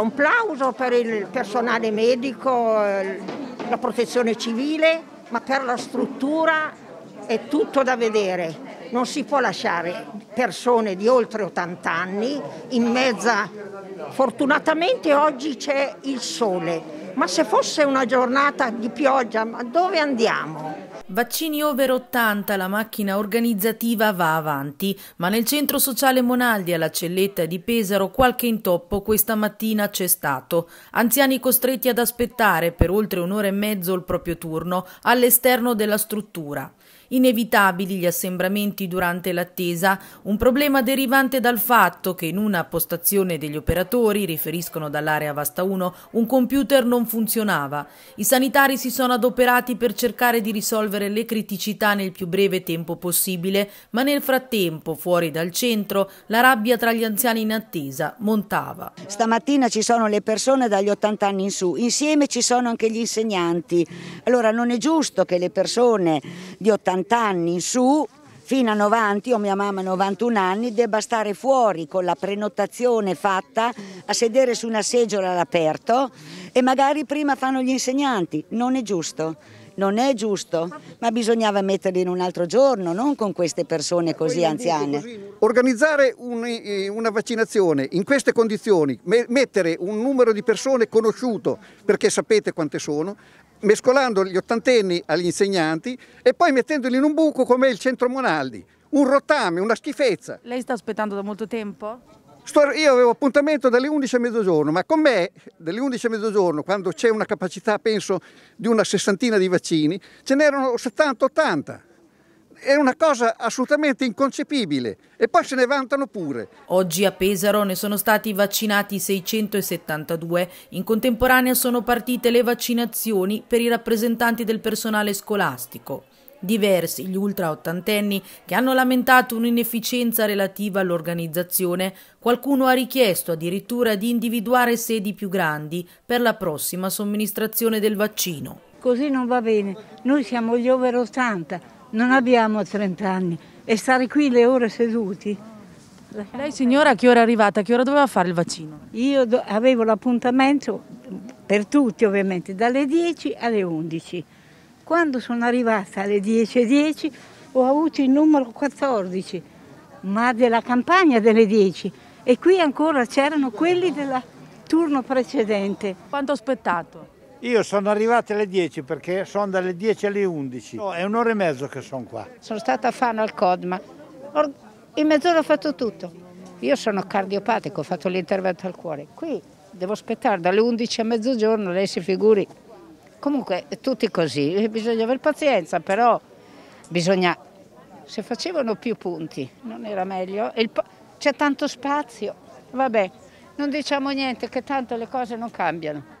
Un plauso per il personale medico, eh, la protezione civile, ma per la struttura è tutto da vedere. Non si può lasciare persone di oltre 80 anni in mezza. Fortunatamente oggi c'è il sole, ma se fosse una giornata di pioggia, dove andiamo? Vaccini over 80, la macchina organizzativa va avanti, ma nel centro sociale Monaldi alla Celletta di Pesaro qualche intoppo questa mattina c'è stato. Anziani costretti ad aspettare per oltre un'ora e mezzo il proprio turno all'esterno della struttura. Inevitabili gli assembramenti durante l'attesa, un problema derivante dal fatto che in una postazione degli operatori, riferiscono dall'area Vasta 1, un computer non funzionava. I sanitari si sono adoperati per cercare di risolvere le criticità nel più breve tempo possibile, ma nel frattempo, fuori dal centro, la rabbia tra gli anziani in attesa montava. Stamattina ci sono le persone dagli 80 anni in su, insieme ci sono anche gli insegnanti. Allora non è giusto che le persone di 80 80 anni in su fino a 90, io mia mamma ha 91 anni, debba stare fuori con la prenotazione fatta a sedere su una seggiola all'aperto e magari prima fanno gli insegnanti. Non è giusto. Non è giusto, ma bisognava metterli in un altro giorno, non con queste persone così anziane. Organizzare un, eh, una vaccinazione in queste condizioni, mettere un numero di persone conosciuto, perché sapete quante sono, mescolando gli ottantenni agli insegnanti e poi mettendoli in un buco come il centro Monaldi, un rottame, una schifezza. Lei sta aspettando da molto tempo? io avevo appuntamento dalle 11 a mezzogiorno, ma con me dalle 11 a mezzogiorno, quando c'è una capacità, penso, di una sessantina di vaccini, ce n'erano 70-80 è una cosa assolutamente inconcepibile e poi se ne vantano pure. Oggi a Pesaro ne sono stati vaccinati 672, in contemporanea sono partite le vaccinazioni per i rappresentanti del personale scolastico. Diversi gli ultra ottantenni che hanno lamentato un'inefficienza relativa all'organizzazione, qualcuno ha richiesto addirittura di individuare sedi più grandi per la prossima somministrazione del vaccino. Così non va bene, noi siamo gli over 80, non abbiamo 30 anni e stare qui le ore seduti. Lei signora a che ora è arrivata? A che ora doveva fare il vaccino? Io avevo l'appuntamento per tutti ovviamente dalle 10 alle 11. Quando sono arrivata alle 10.10 ho avuto il numero 14, ma della campagna delle 10 e qui ancora c'erano quelli del turno precedente. Quanto ho aspettato? Io sono arrivata alle 10 perché sono dalle 10 alle 11, no, è un'ora e mezzo che sono qua. Sono stata a Fano al Codma, in mezz'ora ho fatto tutto. Io sono cardiopatico, ho fatto l'intervento al cuore. Qui devo aspettare dalle 11 a mezzogiorno, lei si figuri. Comunque, tutti così, eh, bisogna avere pazienza, però bisogna... Se facevano più punti, non era meglio? C'è tanto spazio, vabbè, non diciamo niente, che tanto le cose non cambiano.